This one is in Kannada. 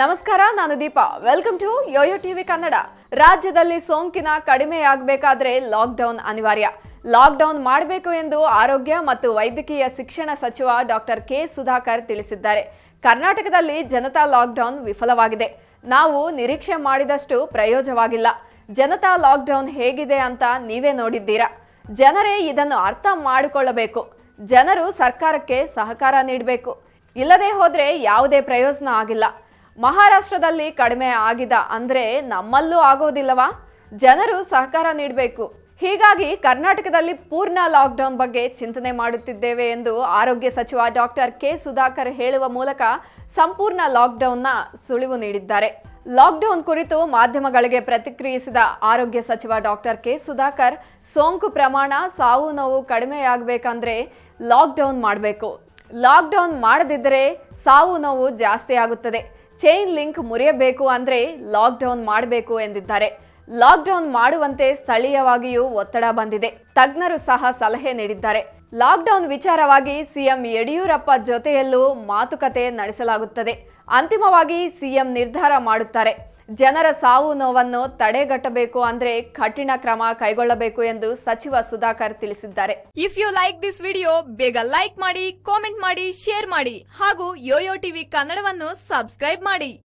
ನಮಸ್ಕಾರ ನಾನು Deepa welcome to YoYo TV Kannada ರಾಜ್ಯದಲ್ಲಿ ಸೋಂಕಿನ ಕಡಿಮೆಯಾಗಬೇಕಾದ್ರೆ ಲಾಕ್ಡೌನ್ ಅನಿವಾರ್ಯ ಲಾಕ್ಡೌನ್ ಮಾಡಬೇಕು ಎಂದು ಆರೋಗ್ಯ ಮತ್ತು ವೈದ್ಯಕೀಯ ಶಿಕ್ಷಣ ಸಚಿವ ಡಾಕ್ಟರ್ ಕೆ ಸುಧಾಕರ್ ತಿಳಿಸಿದ್ದಾರೆ ಕರ್ನಾಟಕದಲ್ಲಿ ಜನತಾ ಲಾಕ್ಡೌನ್ ವಿಫಲವಾಗಿದೆ ನಾವು ನಿರೀಕ್ಷೆ ಮಾಡಿದಷ್ಟು ಪ್ರಯೋಜವಾಗಿಲ್ಲ ಜನತಾ ಲಾಕ್ಡೌನ್ ಹೇಗಿದೆ ಅಂತ ನೀವೇ ನೋಡಿದ್ದೀರಾ ಜನರೇ ಇದನ್ನು ಅರ್ಥ ಮಾಡಿಕೊಳ್ಳಬೇಕು ಜನರು ಸರ್ಕಾರಕ್ಕೆ ಸಹಕಾರ ನೀಡಬೇಕು ಇಲ್ಲದೆ ಹೋದರೆ ಯಾವುದೇ ಪ್ರಯೋಜನ ಆಗಿಲ್ಲ ಮಹಾರಾಷ್ಟ್ರದಲ್ಲಿ ಕಡಿಮೆ ಆಗಿದ ಅಂದರೆ ನಮ್ಮಲ್ಲೂ ಆಗೋದಿಲ್ಲವಾ ಜನರು ಸಹಕಾರ ನೀಡಬೇಕು ಹೀಗಾಗಿ ಕರ್ನಾಟಕದಲ್ಲಿ ಪೂರ್ಣ ಲಾಕ್ಡೌನ್ ಬಗ್ಗೆ ಚಿಂತನೆ ಮಾಡುತ್ತಿದ್ದೇವೆ ಎಂದು ಆರೋಗ್ಯ ಸಚಿವ ಡಾಕ್ಟರ್ ಕೆ ಸುಧಾಕರ್ ಹೇಳುವ ಮೂಲಕ ಸಂಪೂರ್ಣ ಲಾಕ್ಡೌನ್ನ ಸುಳಿವು ನೀಡಿದ್ದಾರೆ ಲಾಕ್ಡೌನ್ ಕುರಿತು ಮಾಧ್ಯಮಗಳಿಗೆ ಪ್ರತಿಕ್ರಿಯಿಸಿದ ಆರೋಗ್ಯ ಸಚಿವ ಡಾಕ್ಟರ್ ಕೆ ಸುಧಾಕರ್ ಸೋಂಕು ಪ್ರಮಾಣ ಸಾವು ನೋವು ಕಡಿಮೆಯಾಗಬೇಕಂದ್ರೆ ಲಾಕ್ಡೌನ್ ಮಾಡಬೇಕು ಲಾಕ್ಡೌನ್ ಮಾಡದಿದ್ದರೆ ಸಾವು ನೋವು ಜಾಸ್ತಿ ಆಗುತ್ತದೆ ಚೈನ್ ಲಿಂಕ್ ಮುರಿಯಬೇಕು ಅಂದರೆ ಲಾಕ್ಡೌನ್ ಮಾಡಬೇಕು ಎಂದಿದ್ದಾರೆ ಲಾಕ್ಡೌನ್ ಮಾಡುವಂತೆ ಸ್ಥಳೀಯವಾಗಿಯೂ ಒತ್ತಡ ಬಂದಿದೆ ತಜ್ಞರು ಸಹ ಸಲಹೆ ನೀಡಿದ್ದಾರೆ ಲಾಕ್ಡೌನ್ ವಿಚಾರವಾಗಿ ಸಿಎಂ ಯಡಿಯೂರಪ್ಪ ಜೊತೆಯಲ್ಲೂ ಮಾತುಕತೆ ನಡೆಸಲಾಗುತ್ತದೆ ಅಂತಿಮವಾಗಿ ಸಿಎಂ ನಿರ್ಧಾರ ಮಾಡುತ್ತಾರೆ ಜನರ ಸಾವು ನೋವನ್ನು ತಡೆಗಟ್ಟಬೇಕು ಅಂದ್ರೆ ಕಠಿಣ ಕ್ರಮ ಕೈಗೊಳ್ಳಬೇಕು ಎಂದು ಸಚಿವ ಸುಧಾಕರ್ ತಿಳಿಸಿದ್ದಾರೆ if you like this video ಬೇಗ ಲೈಕ್ ಮಾಡಿ ಕಾಮೆಂಟ್ ಮಾಡಿ ಶೇರ್ ಮಾಡಿ ಹಾಗೂ ಯೋಯೋ ಟಿವಿ ಕನ್ನಡವನ್ನು ಸಬ್ಸ್ಕ್ರೈಬ್ ಮಾಡಿ